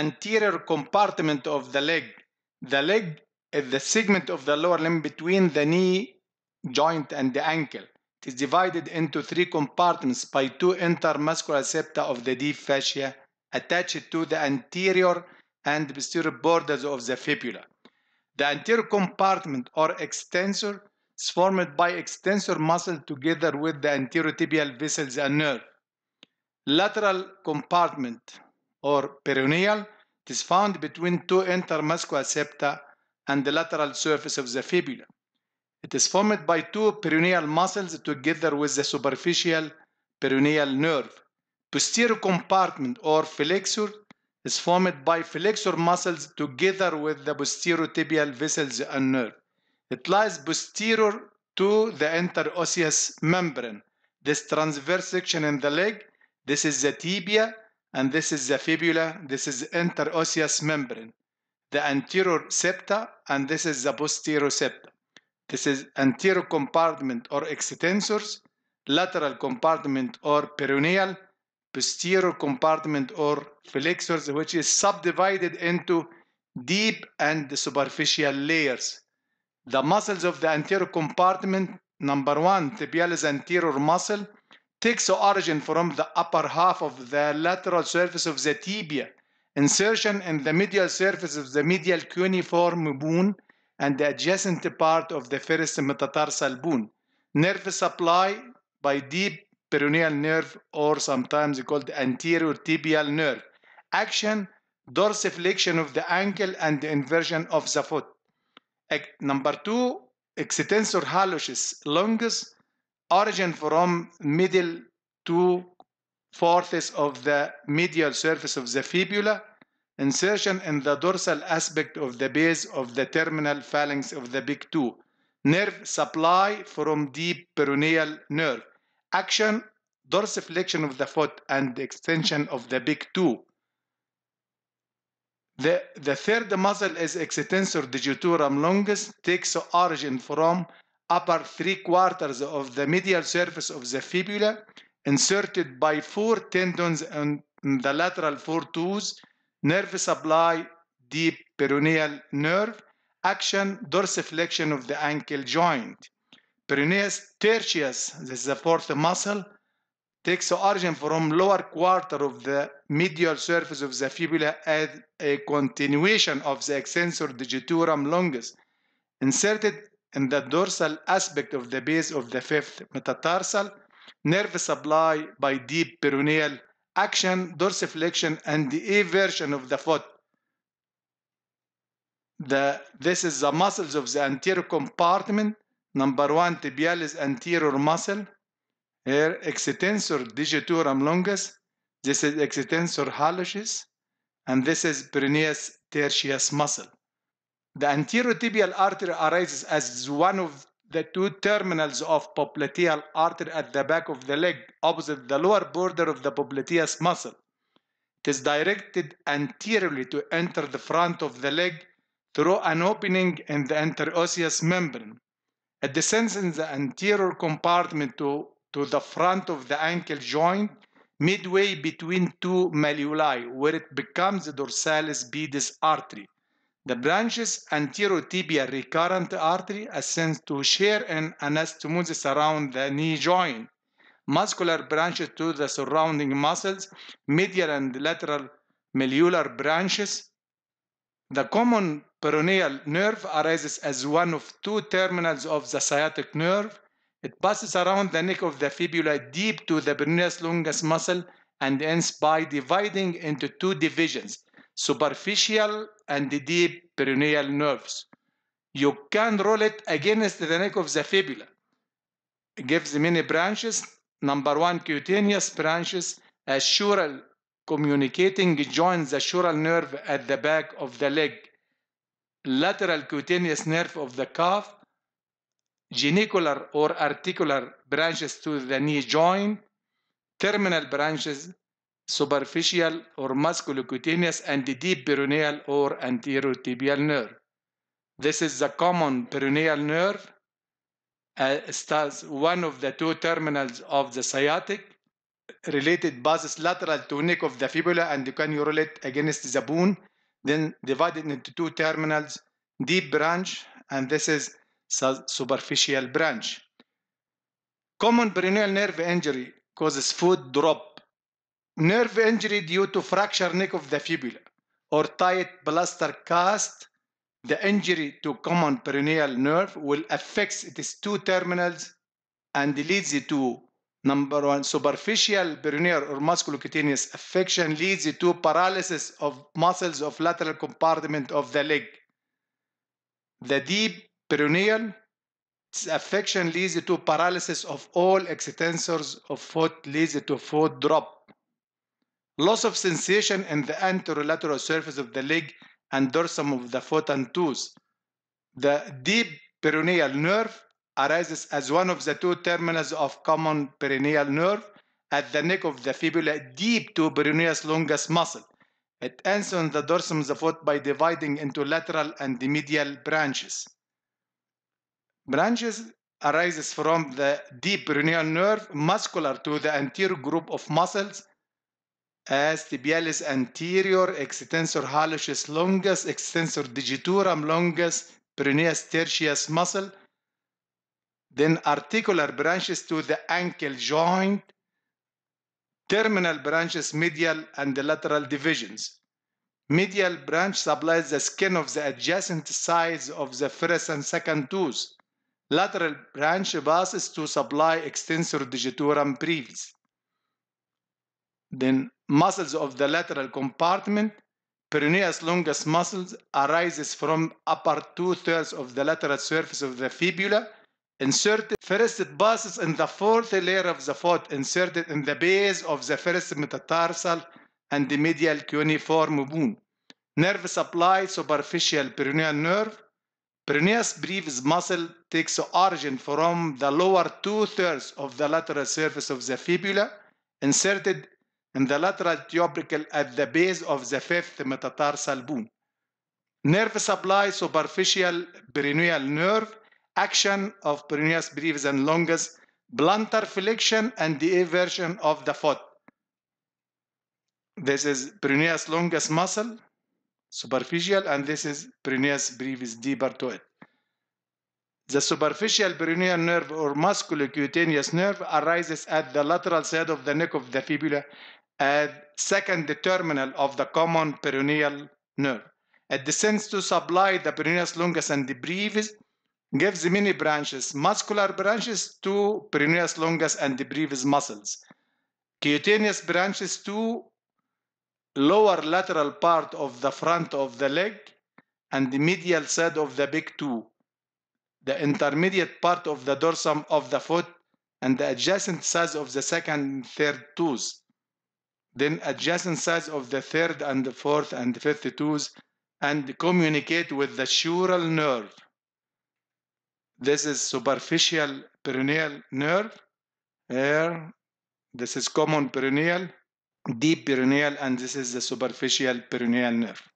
anterior compartment of the leg. The leg is the segment of the lower limb between the knee joint and the ankle. It is divided into three compartments by two intermuscular septa of the deep fascia attached to the anterior and posterior borders of the fibula. The anterior compartment or extensor is formed by extensor muscle together with the anterior tibial vessels and nerve. Lateral compartment or peroneal, it is found between two intermuscular septa and the lateral surface of the fibula. It is formed by two peroneal muscles together with the superficial peroneal nerve. Posterior compartment or flexor is formed by flexor muscles together with the posterior tibial vessels and nerve. It lies posterior to the interosseous membrane. This transverse section in the leg, this is the tibia, and this is the fibula, this is interosseous membrane, the anterior septa, and this is the posterior septa. This is anterior compartment or extensors, lateral compartment or peroneal, posterior compartment or flexors, which is subdivided into deep and superficial layers. The muscles of the anterior compartment, number one, tibialis anterior muscle, takes origin from the upper half of the lateral surface of the tibia, insertion in the medial surface of the medial cuneiform bone and the adjacent part of the first metatarsal bone. Nerve supply by deep peroneal nerve or sometimes called anterior tibial nerve. Action, dorsiflexion of the ankle and the inversion of the foot. Number two, extensor hallucis longus, origin from middle to fourths of the medial surface of the fibula, insertion in the dorsal aspect of the base of the terminal phalanx of the big toe, nerve supply from deep peroneal nerve, action dorsiflexion of the foot and extension of the big toe. The, the third muscle is extensor digitorum longus, takes origin from upper three quarters of the medial surface of the fibula, inserted by four tendons on the lateral four toes. nerve supply, deep peroneal nerve, action, dorsiflexion of the ankle joint. Peroneus tertius, this is the fourth muscle, takes origin from lower quarter of the medial surface of the fibula and a continuation of the extensor digitorum longus, inserted in the dorsal aspect of the base of the fifth metatarsal, nerve supply by deep peroneal action, dorsiflexion, and the eversion of the foot. The, this is the muscles of the anterior compartment. Number one, tibialis anterior muscle. Here, extensor digitorum longus. This is extensor hallucis. And this is peroneus tertius muscle. The anterior tibial artery arises as one of the two terminals of popliteal artery at the back of the leg, opposite the lower border of the popliteus muscle. It is directed anteriorly to enter the front of the leg through an opening in the interosseous membrane. It descends in the anterior compartment to, to the front of the ankle joint, midway between two malleoli, where it becomes the dorsalis pedis artery. The branches tibial recurrent artery ascends to share an anastomosis around the knee joint. Muscular branches to the surrounding muscles, medial and lateral malleolar branches. The common peroneal nerve arises as one of two terminals of the sciatic nerve. It passes around the neck of the fibula deep to the peroneus longus muscle and ends by dividing into two divisions superficial and deep peroneal nerves. You can roll it against the neck of the fibula. It gives many branches. Number one, cutaneous branches, a sural communicating joins the sural nerve at the back of the leg, lateral cutaneous nerve of the calf, genicular or articular branches to the knee joint, terminal branches superficial or musculocutaneous and the deep peroneal or anterior tibial nerve. This is the common peroneal nerve. Uh, starts one of the two terminals of the sciatic, related basis lateral to neck of the fibula and you can it against the bone, then divided into two terminals, deep branch, and this is superficial branch. Common peroneal nerve injury causes foot drop nerve injury due to fracture neck of the fibula or tight plaster cast, the injury to common peroneal nerve will affect its two terminals and leads to number one, superficial peroneal or musculocutaneous affection leads to paralysis of muscles of lateral compartment of the leg. The deep peroneal affection leads to paralysis of all extensors of foot leads to foot drop. Loss of sensation in the anterolateral surface of the leg and dorsum of the foot and toes. The deep peroneal nerve arises as one of the two terminals of common peroneal nerve at the neck of the fibula deep to peroneus longus muscle. It ends on the dorsum of the foot by dividing into lateral and medial branches. Branches arises from the deep peroneal nerve muscular to the anterior group of muscles as tibialis anterior, extensor hallucis longus, extensor digitorum longus, peroneus tertius muscle, then articular branches to the ankle joint, terminal branches medial and lateral divisions. Medial branch supplies the skin of the adjacent sides of the first and second tooth. Lateral branch passes to supply extensor digitorum brevis. Then muscles of the lateral compartment, peroneus longus muscles arises from upper two-thirds of the lateral surface of the fibula, inserted first it passes in the fourth layer of the foot, inserted in the base of the first metatarsal and the medial cuneiform bone. Nerve supply superficial peroneal nerve. Peroneus brevis muscle takes origin from the lower two-thirds of the lateral surface of the fibula, inserted in the lateral tubercle at the base of the fifth metatarsal bone. Nerve supply superficial peroneal nerve, action of peroneus brevis and longus, plantar flexion and the eversion of the foot. This is peroneus longus muscle, superficial, and this is peroneus brevis deeper to it. The superficial peroneal nerve or musculocutaneous nerve arises at the lateral side of the neck of the fibula at second the terminal of the common peroneal nerve. It descends to supply the peroneus longus and the brevis, gives many branches, muscular branches to peroneus longus and the brevis muscles, cutaneous branches to lower lateral part of the front of the leg and the medial side of the big toe, the intermediate part of the dorsum of the foot, and the adjacent sides of the second and third toes then adjacent sides of the third and the fourth and the fifth twos and communicate with the sural nerve. This is superficial perineal nerve. Here, this is common perineal, deep perineal, and this is the superficial perineal nerve.